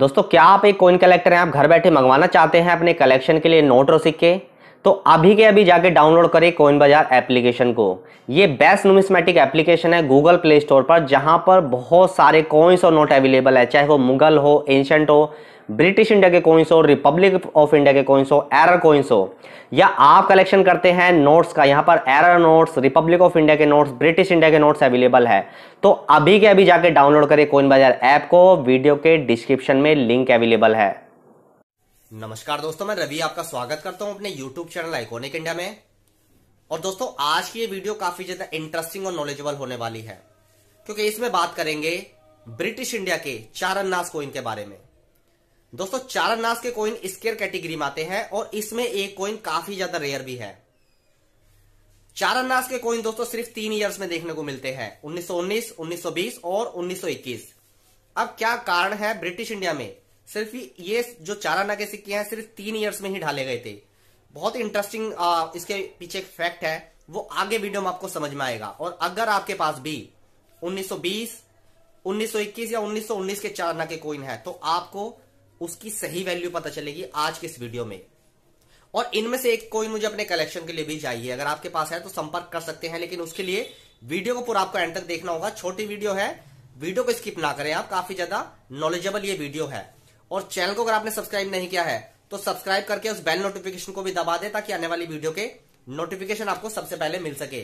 दोस्तों क्या आप एक कॉइन कलेक्टर हैं आप घर बैठे मंगवाना चाहते हैं अपने कलेक्शन के लिए नोट और सिक्के तो अभी के अभी जाके डाउनलोड करें कोइन बाजार एप्लीकेशन को ये बेस्ट नोमिसमेटिक एप्लीकेशन है गूगल प्ले स्टोर पर जहाँ पर बहुत सारे कोइंस और नोट अवेलेबल है चाहे वो मुगल हो एंशंट हो ब्रिटिश इंडिया के कोइंस हो रिपब्लिक ऑफ इंडिया के कोइंस हो एरर कोइंस हो या आप कलेक्शन करते हैं नोट्स का यहाँ पर error notes Republic of India के नोट्स ब्रिटिश इंडिया के नोट्स अवेलेबल है तो अभी के अभी जाके डाउनलोड करें कोइन बाजार ऐप को वीडियो के डिस्क्रिप्शन में लिंक अवेलेबल है नमस्कार दोस्तों मैं रवि आपका स्वागत करता हूं अपने यूट्यूब चैनल आइकोनिक इंडिया में और दोस्तों आज की ये वीडियो काफी ज्यादा इंटरेस्टिंग और नॉलेजेबल होने वाली है क्योंकि इसमें बात करेंगे ब्रिटिश इंडिया के चारन्नास कोइन के बारे में दोस्तों चारन्नास के कोइन स्केयर कैटेगरी में आते हैं और इसमें एक कोइन काफी ज्यादा रेयर भी है चारन्नास के कोइन दोस्तों सिर्फ तीन ईयर्स में देखने को मिलते हैं 1919, 1920 और 1921। अब क्या कारण है ब्रिटिश इंडिया में सिर्फ ये जो चारा आना के सिक्के हैं सिर्फ तीन ईयर्स में ही ढाले गए थे बहुत इंटरेस्टिंग इसके पीछे एक फैक्ट है वो आगे वीडियो में आपको समझ में आएगा और अगर आपके पास भी 1920, 1921 या 1919 के चार आना के कोइन है तो आपको उसकी सही वैल्यू पता चलेगी आज के इस वीडियो में और इनमें से एक कोइन मुझे अपने कलेक्शन के लिए भी चाहिए अगर आपके पास है तो संपर्क कर सकते हैं लेकिन उसके लिए वीडियो को पूरा आपको एंड तक देखना होगा छोटी वीडियो है वीडियो को स्किप ना करें आप काफी ज्यादा नॉलेजेबल ये वीडियो है और चैनल को अगर आपने सब्सक्राइब नहीं किया है तो सब्सक्राइब करके उस बेल नोटिफिकेशन को भी दबा दे ताकि आने वाली वीडियो के नोटिफिकेशन आपको सबसे पहले मिल सके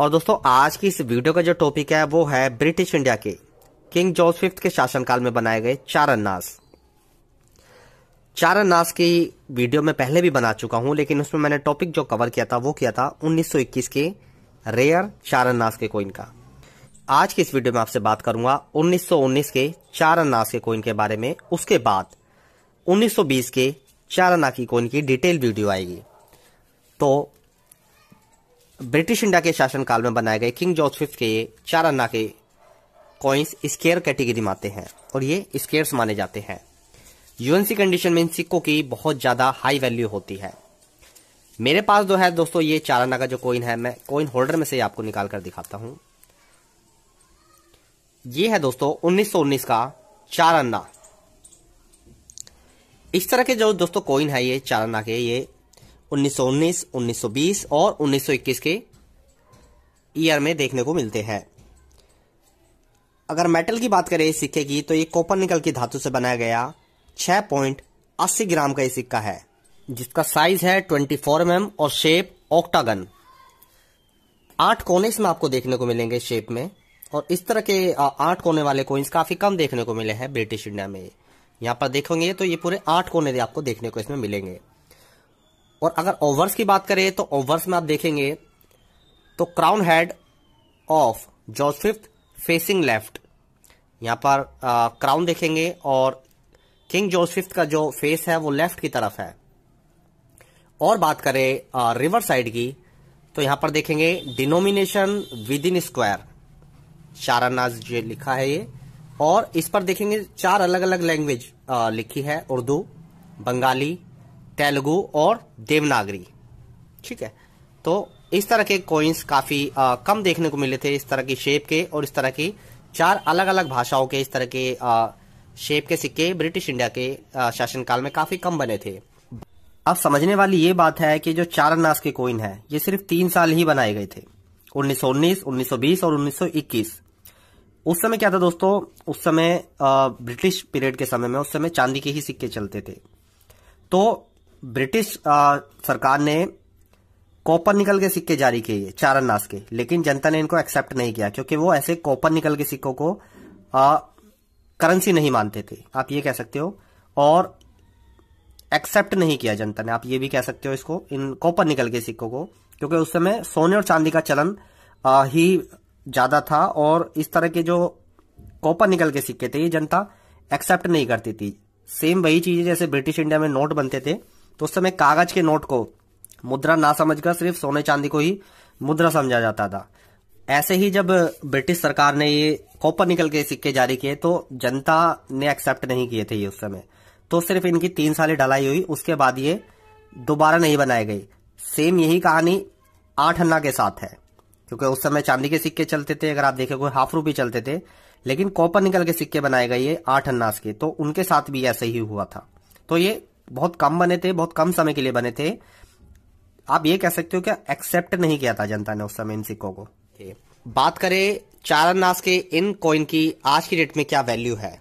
और दोस्तों आज की इस वीडियो का जो टॉपिक है वो है ब्रिटिश इंडिया के किंग जॉर्ज फिफ्थ के शासनकाल में बनाए गए चार अन्नास चार अन्नास की वीडियो में पहले भी बना चुका हूं लेकिन उसमें मैंने टॉपिक जो कवर किया था वो किया था 1921 के रेयर चार अन्नास के कोइन का आज के इस वीडियो में आपसे बात करूंगा 1919 के चार अनाज के कोइन के बारे में उसके बाद 1920 के चार अना की कोइन की डिटेल वीडियो आएगी तो ब्रिटिश इंडिया के शासनकाल में बनाए गए किंग जॉर्ज फिफ्थ के चार अना के कॉइन्स स्केयर कैटेगरी में आते हैं और ये स्केयर्स माने जाते हैं यूएनसी कंडीशन में इन सिक्कों की बहुत ज़्यादा हाई वैल्यू होती है मेरे पास जो है दोस्तों ये चार अना का जो कॉइन है मैं कॉइन होल्डर में से आपको निकाल कर दिखाता हूँ ये है दोस्तों उन्नीस का चार अन्ना इस तरह के जो दोस्तों कॉइन है ये चार अन्ना के ये 1919, 1920 और 1921 के ईयर में देखने को मिलते हैं अगर मेटल की बात करें सिक्के की तो ये कॉपर निकल की धातु से बनाया गया 6.80 ग्राम का ये सिक्का है जिसका साइज है 24 फोर mm और शेप ऑक्टागन आठ कोने इसमें आपको देखने को मिलेंगे शेप में और इस तरह के आठ कोने वाले कोइंस काफ़ी कम देखने को मिले हैं ब्रिटिश इंडिया में यहाँ पर देखोगे तो ये पूरे आठ कोने आपको देखने को इसमें मिलेंगे और अगर ओवर्स की बात करें तो ओवर्स में आप देखेंगे तो crown head of George Fifth facing left यहाँ पर क्राउन देखेंगे और किंग जॉर्ज फिफ्थ का जो फेस है वो लेफ्ट की तरफ है और बात करें रिवर साइड की तो यहाँ पर देखेंगे डिनोमिनेशन विद इन स्क्वायर शारानाज जो लिखा है ये और इस पर देखेंगे चार अलग अलग लैंग्वेज लिखी है उर्दू बंगाली तेलुगु और देवनागरी ठीक है तो इस तरह के कोइंस काफ़ी कम देखने को मिले थे इस तरह की शेप के और इस तरह की चार अलग अलग भाषाओं के इस तरह के आ, शेप के सिक्के ब्रिटिश इंडिया के शासन शासनकाल में काफ़ी कम बने थे अब समझने वाली ये बात है कि जो चारनास के कोइन है ये सिर्फ तीन साल ही बनाए गए थे 1919, 1920 और 1921 उस समय क्या था दोस्तों उस समय ब्रिटिश पीरियड के समय में उस समय चांदी के ही सिक्के चलते थे तो ब्रिटिश सरकार ने कॉपर निकल के सिक्के जारी किए चारन नास के लेकिन जनता ने इनको एक्सेप्ट नहीं किया क्योंकि वो ऐसे कॉपर निकल के सिक्कों को आ, करेंसी नहीं मानते थे आप ये कह सकते हो और एक्सेप्ट नहीं किया जनता ने आप ये भी कह सकते हो इसको इन कॉपर निकल के सिक्कों को क्योंकि उस समय सोने और चांदी का चलन आ, ही ज़्यादा था और इस तरह के जो कॉपर निकल के सिक्के थे ये जनता एक्सेप्ट नहीं करती थी सेम वही चीज जैसे ब्रिटिश इंडिया में नोट बनते थे तो उस समय कागज के नोट को मुद्रा ना समझकर सिर्फ सोने चांदी को ही मुद्रा समझा जाता था ऐसे ही जब ब्रिटिश सरकार ने ये कॉपर निकल के सिक्के जारी किए तो जनता ने एक्सेप्ट नहीं किए थे ये उस समय तो सिर्फ इनकी तीन साल ढलाई हुई उसके बाद ये दोबारा नहीं बनाए गए सेम यही कहानी आठ अन्ना के साथ है क्योंकि उस समय चांदी के सिक्के चलते थे अगर आप देखोगे हाफ रूपी चलते थे लेकिन कॉपर निकल के सिक्के बनाए गए ये आठ अन्नास के तो उनके साथ भी ऐसे ही हुआ था तो ये बहुत कम बने थे बहुत कम समय के लिए बने थे आप ये कह सकते हो कि एक्सेप्ट नहीं किया था जनता ने उस समय इन सिक्कों को बात करें चार अन्नास के इन कॉइन की आज की डेट में क्या वैल्यू है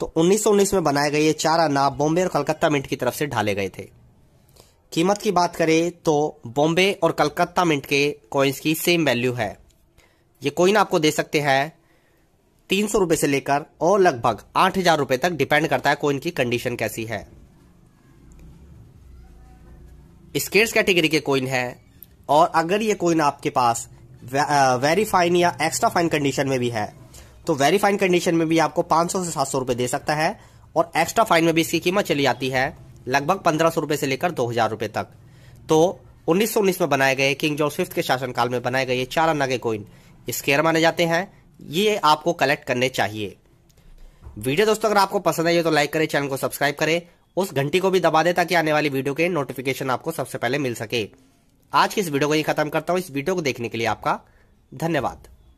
तो 1919 में बनाए गए ये चार अन्ना बॉम्बे और कलकत्ता मिंट की तरफ से ढाले गए थे कीमत की बात करें तो बॉम्बे और कलकत्ता मिंट के कॉइन्स की सेम वैल्यू है ये कॉइन आपको दे सकते हैं तीन सौ से लेकर और लगभग आठ हजार रुपये तक डिपेंड करता है कॉइन की कंडीशन कैसी है स्केट्स कैटेगरी के कॉइन है और अगर ये कॉइन आपके पास वे, या एक्स्ट्रा फाइन कंडीशन में भी है तो वेरीफाइन कंडीशन में भी आपको पांच से सात सौ दे सकता है और एक्स्ट्रा फाइन में भी इसकी कीमत चली जाती है लगभग पंद्रह सौ से लेकर दो हजार रुपए तक तो उन्नीस सौ उन्नीस में बनाए गए किंग जॉर्ज फिफ्थ के शासनकाल में बनाए गए ये चार अनागे कोइन स्केयर माने जाते हैं ये आपको कलेक्ट करने चाहिए वीडियो दोस्तों अगर आपको पसंद आई है तो लाइक करें चैनल को सब्सक्राइब करें उस घंटी को भी दबा दे ताकि आने वाली वीडियो के नोटिफिकेशन आपको सबसे पहले मिल सके आज की इस वीडियो को ही खत्म करता हूं इस वीडियो को देखने के लिए आपका धन्यवाद